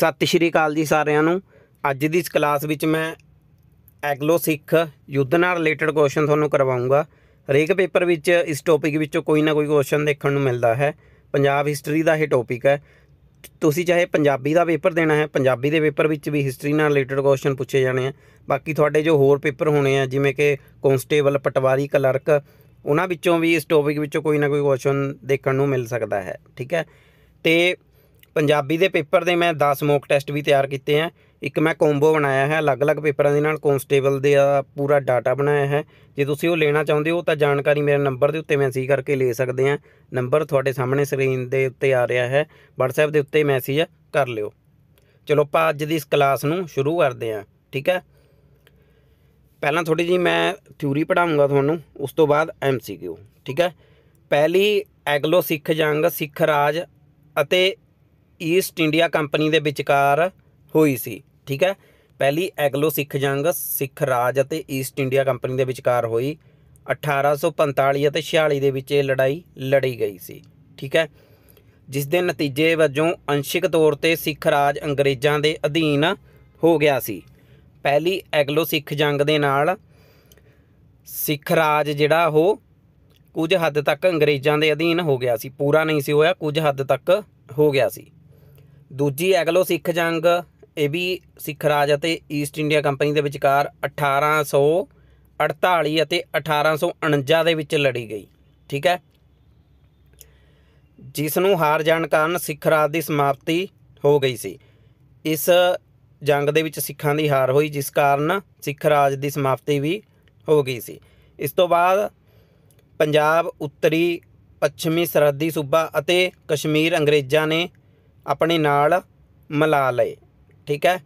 ਸਤਿ ਸ਼੍ਰੀ ਅਕਾਲ ਜੀ ਸਾਰਿਆਂ ਨੂੰ ਅੱਜ ਦੀ ਇਸ ਕਲਾਸ ਵਿੱਚ ਮੈਂ ਐਗਲੋ ਸਿੱਖ ਯੁੱਧ ਨਾਲ ਰਿਲੇਟਡ ਕੁਐਸਚਨ ਤੁਹਾਨੂੰ ਕਰਵਾਉਂਗਾ ਹਰੇਕ ਪੇਪਰ ਵਿੱਚ ਇਸ ਟੌਪਿਕ ਵਿੱਚੋਂ ਕੋਈ ਨਾ ਕੋਈ ਕੁਐਸਚਨ ਦੇਖਣ ਨੂੰ ਮਿਲਦਾ ਹੈ ਪੰਜਾਬ ਹਿਸਟਰੀ ਦਾ ਇਹ ਟੌਪਿਕ ਹੈ ਤੁਸੀਂ ਚਾਹੇ ਪੰਜਾਬੀ ਦਾ ਪੇਪਰ ਦੇਣਾ ਹੈ ਪੰਜਾਬੀ ਦੇ ਪੇਪਰ ਵਿੱਚ ਵੀ ਹਿਸਟਰੀ ਨਾਲ ਰਿਲੇਟਡ ਕੁਐਸਚਨ ਪੁੱਛੇ ਜਾਣੇ ਆ ਬਾਕੀ ਤੁਹਾਡੇ ਜੋ ਹੋਰ ਪੇਪਰ ਹੋਣੇ ਆ ਜਿਵੇਂ ਕਿ ਕਨਸਟੇਬਲ ਪਟਵਾਰੀ ਕਲਰਕ ਉਹਨਾਂ ਵਿੱਚੋਂ ਵੀ ਇਸ ਟੌਪਿਕ ਵਿੱਚੋਂ ਕੋਈ ਨਾ ਕੋਈ ਕੁਐਸਚਨ ਦੇਖਣ ਨੂੰ ਮਿਲ ਸਕਦਾ ਹੈ ਠੀਕ ਹੈ ਤੇ ਪੰਜਾਬੀ ਦੇ ਪੇਪਰ ਦੇ ਮੈਂ 10 ਮੌਕ ਟੈਸਟ ਵੀ ਤਿਆਰ ਕੀਤੇ ਆ ਇੱਕ ਮੈਂ ਕੋਂਬੋ ਬਣਾਇਆ ਹੈ ਅਲੱਗ-ਅਲੱਗ ਪੇਪਰਾਂ ਦੇ ਨਾਲ ਕਨਸਟੇਬਲ ਦੇ ਪੂਰਾ ਡਾਟਾ ਬਣਾਇਆ ਹੈ ਜੇ ਤੁਸੀਂ ਉਹ ਲੈਣਾ ਚਾਹੁੰਦੇ ਹੋ ਤਾਂ ਜਾਣਕਾਰੀ ਮੇਰੇ ਨੰਬਰ ਦੇ ਉੱਤੇ ਮੈਸੇਜ ਕਰਕੇ ਲੈ ਸਕਦੇ ਆ ਨੰਬਰ ਤੁਹਾਡੇ ਸਾਹਮਣੇ ਸਕਰੀਨ ਦੇ ਉੱਤੇ ਆ ਰਿਹਾ ਹੈ WhatsApp ਦੇ ਉੱਤੇ ਮੈਸੇਜ ਕਰ ਲਿਓ ਚਲੋ ਆਪਾਂ ਅੱਜ ਦੀ ਇਸ ਕਲਾਸ ਨੂੰ ਸ਼ੁਰੂ ਕਰਦੇ ਆ ਠੀਕ ਹੈ ਪਹਿਲਾਂ ਥੋੜੀ ਜੀ ਮੈਂ ਥਿਊਰੀ ਪੜਾਉਂਗਾ ਤੁਹਾਨੂੰ ਉਸ ਤੋਂ ਬਾਅਦ MCQ ਠੀਕ ਹੈ ਪਹਿਲੀ ਐਗਲੋ ਸਿੱਖ ਜੰਗ ਸਿੱਖ ਰਾਜ ਅਤੇ ਈਸਟ ਇੰਡੀਆ ਕੰਪਨੀ ਦੇ ਵਿਚਕਾਰ ਹੋਈ ਸੀ ਠੀਕ ਹੈ ਪਹਿਲੀ ਐਗਲੋ ਸਿੱਖ ਜੰਗ ਸਿੱਖ ਰਾਜ ਅਤੇ ਈਸਟ ਇੰਡੀਆ ਕੰਪਨੀ ਦੇ ਵਿਚਕਾਰ ਹੋਈ 1845 ਅਤੇ 46 ਦੇ ਵਿੱਚ ਇਹ ਲੜਾਈ ਲੜੀ ਗਈ ਸੀ ਠੀਕ ਹੈ ਜਿਸ ਦੇ ਨਤੀਜੇ ਵਜੋਂ ਅੰਸ਼ਿਕ ਤੌਰ ਤੇ ਸਿੱਖ ਰਾਜ ਅੰਗਰੇਜ਼ਾਂ ਦੇ ਅਧੀਨ ਹੋ ਗਿਆ ਸੀ ਪਹਿਲੀ ਐਗਲੋ ਸਿੱਖ ਜੰਗ ਦੇ ਨਾਲ ਸਿੱਖ ਰਾਜ ਜਿਹੜਾ ਉਹ ਕੁਝ ਹੱਦ ਤੱਕ ਅੰਗਰੇਜ਼ਾਂ ਦੇ ਅਧੀਨ ਹੋ ਗਿਆ ਸੀ ਪੂਰਾ ਨਹੀਂ ਸੀ ਹੋਇਆ ਕੁਝ ਹੱਦ ਤੱਕ ਹੋ ਗਿਆ ਸੀ ਦੂਜੀ ਐਗਲੋ ਸਿੱਖ ਜੰਗ ਇਹ ਵੀ ਸਿੱਖ ਰਾਜ ਅਤੇ ਈਸਟ ਇੰਡੀਆ ਕੰਪਨੀ ਦੇ ਵਿਚਕਾਰ 1848 ਅਤੇ 1849 ਦੇ ਵਿੱਚ ਲੜੀ ਗਈ ਠੀਕ ਹੈ ਜਿਸ ਨੂੰ ਹਾਰ ਜਾਣ ਕਾਰਨ ਸਿੱਖ ਰਾਜ ਦੀ ਸਮਾਪਤੀ ਹੋ ਗਈ ਸੀ ਇਸ ਜੰਗ ਦੇ ਵਿੱਚ ਸਿੱਖਾਂ ਦੀ ਹਾਰ ਹੋਈ ਜਿਸ ਕਾਰਨ ਸਿੱਖ ਰਾਜ ਦੀ ਸਮਾਪਤੀ ਵੀ ਹੋ ਗਈ ਸੀ ਇਸ ਤੋਂ ਬਾਅਦ ਪੰਜਾਬ ਉੱਤਰੀ ਪੱਛਮੀ ਸਰਹੱਦੀ ਸੂਬਾ ਅਤੇ ਕਸ਼ਮੀਰ ਅੰਗਰੇਜ਼ਾਂ ਨੇ ਆਪਣੇ ਨਾਲ ਮਿਲਾ ਲਏ ਠੀਕ ਹੈ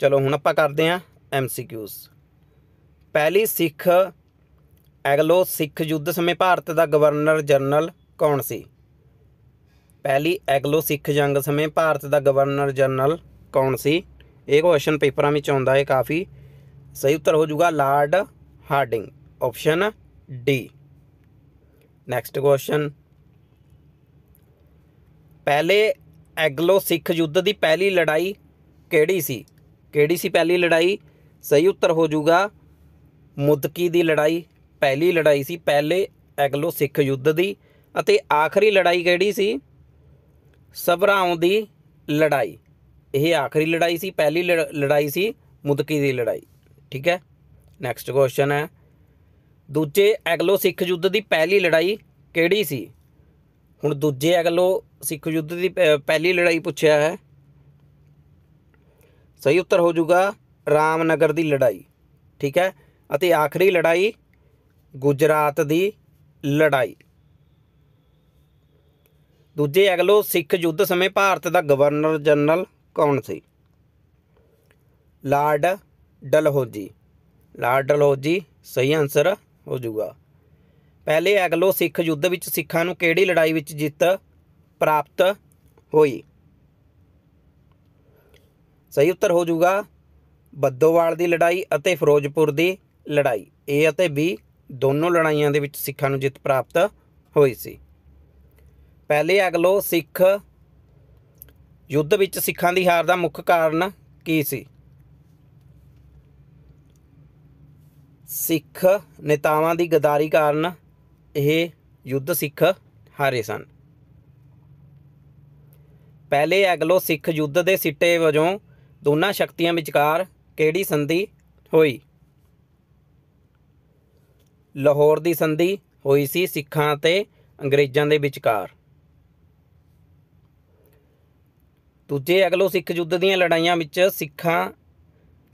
ਚਲੋ ਹੁਣ ਆਪਾਂ ਕਰਦੇ ਹਾਂ ਐਮਸੀਕਿਊਜ਼ ਪਹਿਲੀ ਸਿੱਖ ਐਗਲੋ ਸਿੱਖ ਯੁੱਧ ਸਮੇਂ ਭਾਰਤ ਦਾ ਗਵਰਨਰ ਜਨਰਲ ਕੌਣ ਸੀ ਪਹਿਲੀ ਐਗਲੋ ਸਿੱਖ ਜੰਗ ਸਮੇਂ ਭਾਰਤ ਦਾ ਗਵਰਨਰ ਜਨਰਲ ਕੌਣ ਸੀ ਇਹ ਕੁਐਸਚਨ ਪੇਪਰਾਂ ਵਿੱਚ ਆਉਂਦਾ ਹੈ ਕਾਫੀ ਸਹੀ ਉੱਤਰ ਹੋ ਜਾਊਗਾ Lord Hardinge option D next question ਪਹਿਲੇ ਐਗਲੋ ਸਿੱਖ ਯੁੱਧ ਦੀ ਪਹਿਲੀ ਲੜਾਈ ਕਿਹੜੀ ਸੀ ਕਿਹੜੀ ਸੀ ਪਹਿਲੀ ਲੜਾਈ ਸਹੀ ਉੱਤਰ ਹੋ ਜਾਊਗਾ ਮੁਦਕੀ ਦੀ ਲੜਾਈ ਪਹਿਲੀ ਲੜਾਈ ਸੀ ਪਹਿਲੇ ਐਗਲੋ ਸਿੱਖ ਯੁੱਧ ਦੀ ਅਤੇ ਆਖਰੀ ਲੜਾਈ ਕਿਹੜੀ ਸੀ ਸਭਰਾਉਂ ਦੀ ਲੜਾਈ ਇਹ ਆਖਰੀ ਲੜਾਈ ਸੀ ਪਹਿਲੀ ਲੜਾਈ ਸੀ ਮੁਦਕੀ ਦੀ ਲੜਾਈ ਠੀਕ ਹੈ ਨੈਕਸਟ ਕੁਐਸਚਨ ਹੈ ਦੂਜੇ ਐਗਲੋ ਸਿੱਖ ਯੁੱਧ ਦੀ ਪਹਿਲੀ ਲੜਾਈ ਕਿਹੜੀ ਸੀ ਹੁਣ ਦੂਜੇ ਅਗਲੋ ਸਿੱਖ ਯੁੱਧ ਦੀ ਪਹਿਲੀ ਲੜਾਈ ਪੁੱਛਿਆ ਹੈ ਸਹੀ ਉੱਤਰ ਹੋ ਜਾਊਗਾ ਰਾਮਨਗਰ ਦੀ ਲੜਾਈ ਠੀਕ ਹੈ ਅਤੇ ਆਖਰੀ ਲੜਾਈ ਗੁਜਰਾਤ ਦੀ ਲੜਾਈ ਦੂਜੇ ਅਗਲੋ ਸਿੱਖ ਯੁੱਧ ਸਮੇਂ ਭਾਰਤ ਦਾ ਗਵਰਨਰ ਜਨਰਲ ਕੌਣ ਸੀ ਲਾਰਡ ਡਲਹੌਜੀ ਲਾਰਡ ਡਲਹੌਜੀ ਸਹੀ ਆਨਸਰ ਹੋ ਜਾਊਗਾ ਪਹਿਲੇ ਐਗਲੋ ਸਿੱਖ ਯੁੱਧ ਵਿੱਚ ਸਿੱਖਾਂ ਨੂੰ ਕਿਹੜੀ ਲੜਾਈ ਵਿੱਚ ਜਿੱਤ ਪ੍ਰਾਪਤ ਹੋਈ ਸਹੀ ਉੱਤਰ ਹੋ ਜਾਊਗਾ ਬੱਦੋਵਾਲ ਦੀ ਲੜਾਈ ਅਤੇ ਫਿਰੋਜ਼ਪੁਰ ਦੀ ਲੜਾਈ A ਅਤੇ B ਦੋਨੋਂ ਲੜਾਈਆਂ ਦੇ ਵਿੱਚ ਸਿੱਖਾਂ ਨੂੰ ਜਿੱਤ ਪ੍ਰਾਪਤ ਹੋਈ ਸੀ ਪਹਿਲੇ ਐਗਲੋ ਸਿੱਖ ਯੁੱਧ ਵਿੱਚ ਸਿੱਖਾਂ ਦੀ ਹਾਰ ਦਾ ਮੁੱਖ ਕਾਰਨ ਕੀ ਸੀ ਸਿੱਖ ਨੇਤਾਵਾਂ ਦੀ ਗਦਾਰੀ ਕਾਰਨ ਇਹ ਯੁੱਧ ਸਿੱਖ ਹਾਰੇ ਸਨ ਪਹਿਲੇ ਐਗਲੋ ਸਿੱਖ ਯੁੱਧ ਦੇ ਸਿੱਟੇ ਵਜੋਂ ਦੋਨਾਂ ਸ਼ਕਤੀਆਂ ਵਿਚਕਾਰ ਕਿਹੜੀ ਸੰਧੀ ਹੋਈ ਲਾਹੌਰ ਦੀ ਸੰਧੀ ਹੋਈ ਸੀ ਸਿੱਖਾਂ ਤੇ ਅੰਗਰੇਜ਼ਾਂ ਦੇ ਵਿਚਕਾਰ ਦੂਜੇ ਅਗਲੋ ਸਿੱਖ ਯੁੱਧ ਦੀਆਂ ਲੜਾਈਆਂ ਵਿੱਚ ਸਿੱਖਾਂ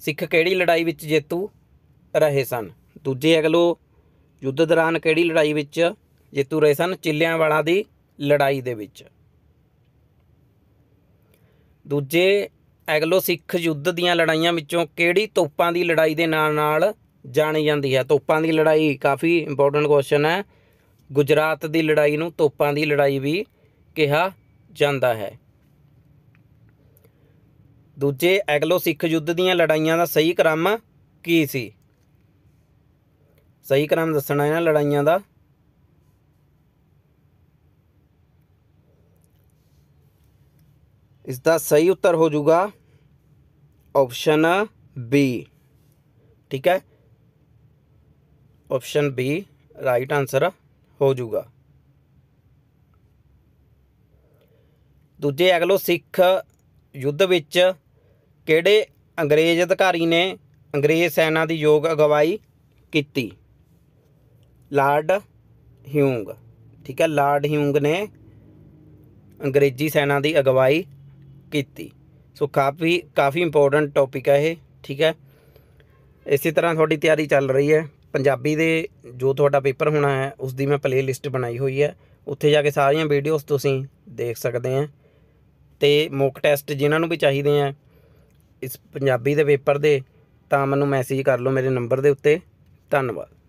ਸਿੱਖ ਕਿਹੜੀ ਲੜਾਈ ਵਿੱਚ ਜੇਤੂ ਰਹੇ ਸਨ ਦੂਜੇ ਅਗਲੋ ਯੁੱਧ ਦੌਰਾਨ ਕਿਹੜੀ ਲੜਾਈ ਵਿੱਚ ਜੇਤੂ ਰਹੇ ਸਨ ਚਿੱਲਿਆਂ ਵਾਲਾ ਦੀ ਲੜਾਈ ਦੇ ਵਿੱਚ ਦੂਜੇ ਐਗਲੋ ਸਿੱਖ ਯੁੱਧ ਦੀਆਂ ਲੜਾਈਆਂ ਵਿੱਚੋਂ ਕਿਹੜੀ ਤੋਪਾਂ ਦੀ ਲੜਾਈ ਦੇ ਨਾਲ ਨਾਲ ਜਾਣੀ ਜਾਂਦੀ ਹੈ ਤੋਪਾਂ ਦੀ ਲੜਾਈ ਕਾਫੀ ਇੰਪੋਰਟੈਂਟ ਕੁਐਸਚਨ ਹੈ ਗੁਜਰਾਤ ਦੀ ਲੜਾਈ ਨੂੰ ਤੋਪਾਂ ਦੀ ਲੜਾਈ ਵੀ ਕਿਹਾ ਜਾਂਦਾ ਹੈ ਦੂਜੇ ਐਗਲੋ ਸਿੱਖ ਯੁੱਧ ਦੀਆਂ ਲੜਾਈਆਂ ਦਾ ਸਹੀ ਕ੍ਰਮ ਕੀ ਸੀ ਸਹੀ ਕ੍ਰਮ ਦੱਸਣਾ ਇਹਨਾਂ ਲੜਾਈਆਂ ਦਾ ਇਸ ਦਾ ਸਹੀ ਉੱਤਰ ਹੋ ਜਾਊਗਾ ਆਪਸ਼ਨ ਬੀ ਠੀਕ ਹੈ ਆਪਸ਼ਨ ਬੀ ਰਾਈਟ ਆਨਸਰ ਹੋ ਜਾਊਗਾ ਦੂਜੇ ਅਗਲੋ ਸਿੱਖ ਯੁੱਧ ਵਿੱਚ ਕਿਹੜੇ ਅੰਗਰੇਜ਼ ਅਧਿਕਾਰੀ ਨੇ ਅੰਗਰੇਜ਼ ਸੈਨਾ ਦੀ ਯੋਗ ਅਗਵਾਈ ਕੀਤੀ ਲਾਰਡ ਹਿਊਂਗ ਠੀਕ ਹੈ ਲਾਰਡ ਹਿਊਂਗ ਨੇ ਅੰਗਰੇਜ਼ੀ ਸੈਨਾ ਦੀ ਅਗਵਾਈ ਕੀਤੀ ਸੋ ਕਾਫੀ ਕਾਫੀ ਇੰਪੋਰਟੈਂਟ ਟੌਪਿਕ ਹੈ ਇਹ ਠੀਕ ਹੈ ਇਸੇ ਤਰ੍ਹਾਂ ਤੁਹਾਡੀ ਤਿਆਰੀ ਚੱਲ ਰਹੀ ਹੈ ਪੰਜਾਬੀ ਦੇ ਜੋ ਤੁਹਾਡਾ ਪੇਪਰ ਹੋਣਾ ਹੈ ਉਸ ਦੀ ਮੈਂ ਪਲੇਲਿਸਟ ਬਣਾਈ ਹੋਈ ਹੈ ਉੱਥੇ ਜਾ ਕੇ ਸਾਰੀਆਂ ਵੀਡੀਓਜ਼ ਤੁਸੀਂ ਦੇਖ ਸਕਦੇ ਆ ਤੇ ਮੌਕ ਟੈਸਟ ਜਿਨ੍ਹਾਂ ਨੂੰ ਵੀ ਚਾਹੀਦੇ ਆ ਇਸ ਪੰਜਾਬੀ ਦੇ ਪੇਪਰ ਦੇ ਤਾਂ ਮੈਨੂੰ ਮੈਸੇਜ ਕਰ ਲਓ ਮੇਰੇ ਨੰਬਰ ਦੇ ਉੱਤੇ ਧੰਨਵਾਦ